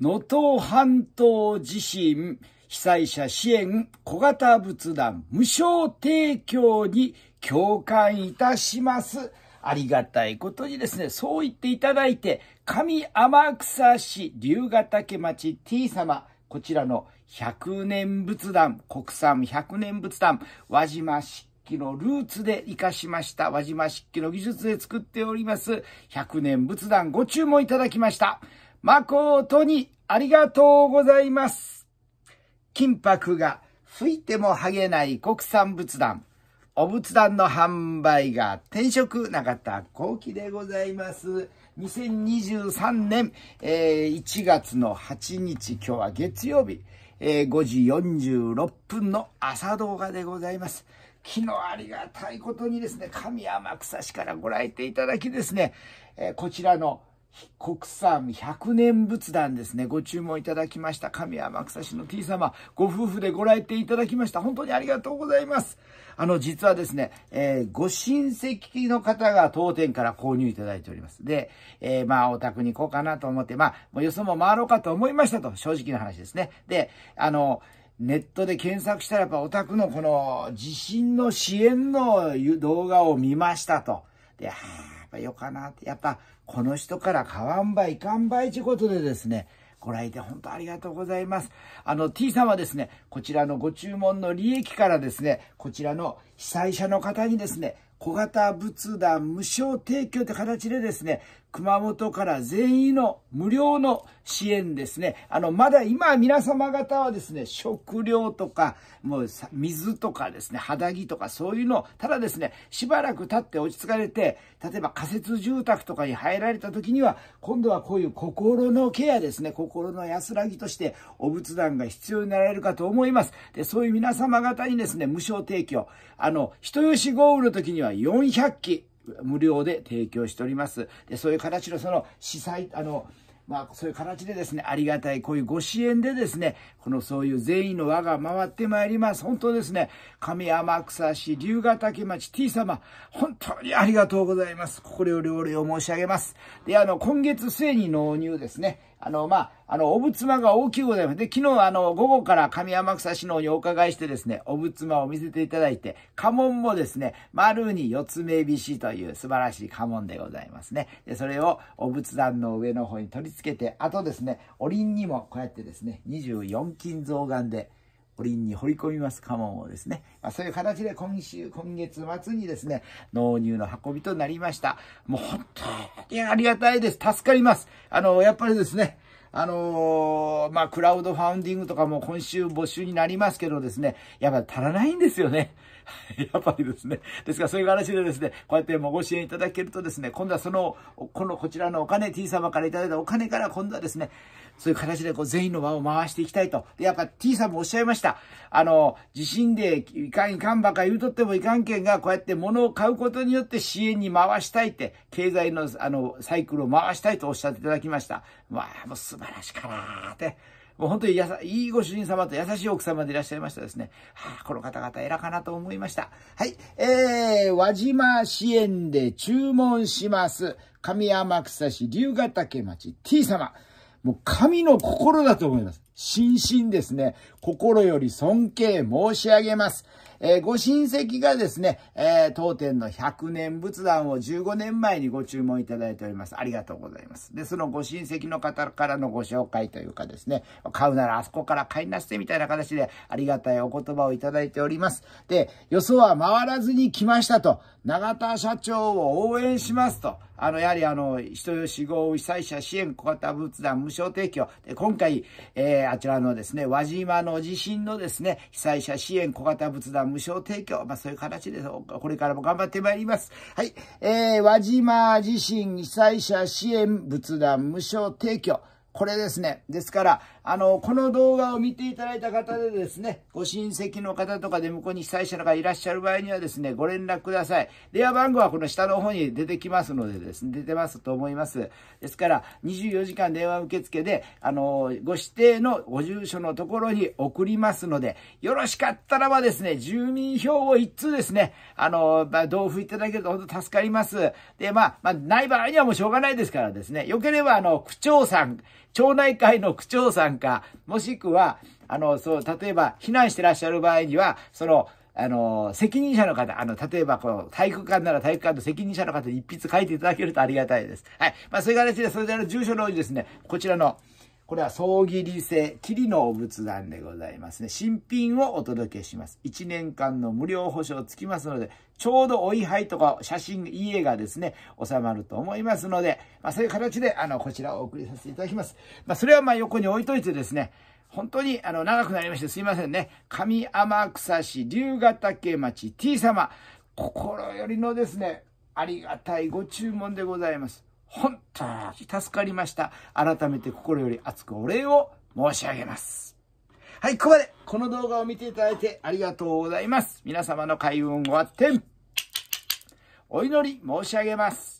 能登半島地震被災者支援小型仏壇無償提供に共感いたします。ありがたいことにですね、そう言っていただいて、上天草市龍ヶ岳町 T 様、こちらの100年仏壇、国産100年仏壇、輪島漆器のルーツで活かしました、輪島漆器の技術で作っております、100年仏壇ご注文いただきました。誠にありがとうございます。金箔が吹いても剥げない国産仏壇。お仏壇の販売が転職なかった後期でございます。2023年、えー、1月の8日、今日は月曜日、えー、5時46分の朝動画でございます。昨日ありがたいことにですね、神山草市からご来店いただきですね、えー、こちらの国産100年仏壇ですね。ご注文いただきました。神山草市の T 様、ご夫婦でご来店いただきました。本当にありがとうございます。あの、実はですね、えー、ご親戚の方が当店から購入いただいております。で、えー、まあ、お宅に行こうかなと思って、まあ、もうよそも回ろうかと思いましたと、正直な話ですね。で、あの、ネットで検索したらやっぱお宅のこの地震の支援の動画を見ましたと。で、やっぱよかなって、やっぱこの人から買わんばいかんばいちことでですね、ご来店本当ありがとうございます。あの T さんはですね、こちらのご注文の利益からですね、こちらの被災者の方にですね、小型仏壇無償提供って形でですね、熊本から全員の無料の支援ですね。あの、まだ今皆様方はですね、食料とか、もう水とかですね、肌着とかそういうのを、ただですね、しばらく経って落ち着かれて、例えば仮設住宅とかに入られた時には、今度はこういう心のケアですね、心の安らぎとして、お仏壇が必要になられるかと思います。で、そういう皆様方にですね、無償提供、あの、人吉豪雨の時には400機、無料で提供しております。で、そういう形のその、司祭、あの、まあ、そういう形でですね、ありがたい、こういうご支援でですね、このそういう善意の輪が回ってまいります。本当ですね、上天草市龍ヶ岳町 T 様、本当にありがとうございます。これをお礼を申し上げます。で、あの、今月末に納入ですね、あの、まあ、あの、お仏間が大きいございます。で、昨日、あの、午後から上天草市のにお伺いしてですね、お仏間を見せていただいて、家紋もですね、丸に四つ目菱という素晴らしい家紋でございますね。で、それをお仏壇の上の方に取り付けて、あとですね、お輪にもこうやってですね、24金象眼で、五輪に掘り込みます家紋をですね、まあ、そういう形で今週、今月末にですね、納入の運びとなりました。もう本当にありがたいです。助かります。あの、やっぱりですね、あのー、まあ、クラウドファウンディングとかも今週募集になりますけどですね、やっぱ足らないんですよね。やっぱりですね。ですからそういう話でですね、こうやってもご支援いただけるとですね、今度はその、この、こちらのお金、T 様からいただいたお金から今度はですね、そういう形でこう全員の輪を回していきたいと。やっぱ T さんもおっしゃいました。あの、地震でいかんいかんばか言うとってもいかんけんが、こうやって物を買うことによって支援に回したいって、経済のあの、サイクルを回したいとおっしゃっていただきました。まあ、もう素晴らしかなって、もう本当にやさ、いいご主人様と優しい奥様でいらっしゃいましたですね。はあ、この方々偉かなと思いました。はい。えー、輪島支援で注文します。上天草市龍ヶ岳町 T 様。もう神の心だと思います。心身ですね。心より尊敬申し上げます。えー、ご親戚がですね、えー、当店の100年仏壇を15年前にご注文いただいております。ありがとうございます。で、そのご親戚の方からのご紹介というかですね、買うならあそこから買いなしてみたいな形でありがたいお言葉をいただいております。で、よそは回らずに来ましたと、永田社長を応援しますと、あの、やはりあの、人吉号被災者支援小型仏壇無償提供。で、今回、えー、あちらのですね、輪島の地震のですね、被災者支援小型仏壇無償提供、まあそういう形で、これからも頑張ってまいります。はい。えー、輪島地震被災者支援仏壇無償提供。これですね。ですから、あの、この動画を見ていただいた方でですね、ご親戚の方とかで向こうに被災者がいらっしゃる場合にはですね、ご連絡ください。電話番号はこの下の方に出てきますのでですね、出てますと思います。ですから、24時間電話受付で、あの、ご指定のご住所のところに送りますので、よろしかったらばですね、住民票を一通ですね、あの、まあ、同封いただけると本当助かります。で、まあ、まあ、ない場合にはもうしょうがないですからですね、よければあの、区長さん、町内会の区長さんんか、もしくは、あの、そう、例えば、避難してらっしゃる場合には、その、あの、責任者の方、あの、例えば、この、体育館なら体育館の責任者の方に一筆書いていただけるとありがたいです。はい。まあ、それからですね、それであの、住所の方にですね、こちらの、これは総切り製、霧の仏壇でございますね。新品をお届けします。1年間の無料保証つきますので、ちょうどお位牌とか写真、家がですね、収まると思いますので、まあ、そういう形で、あの、こちらをお送りさせていただきます。まあ、それはまあ横に置いといてですね、本当に、あの、長くなりましてすいませんね。上天草市龍ヶ岳町 T 様、心よりのですね、ありがたいご注文でございます。本当に助かりました。改めて心より熱くお礼を申し上げます。はい、ここまでこの動画を見ていただいてありがとうございます。皆様の開運をあってお祈り申し上げます。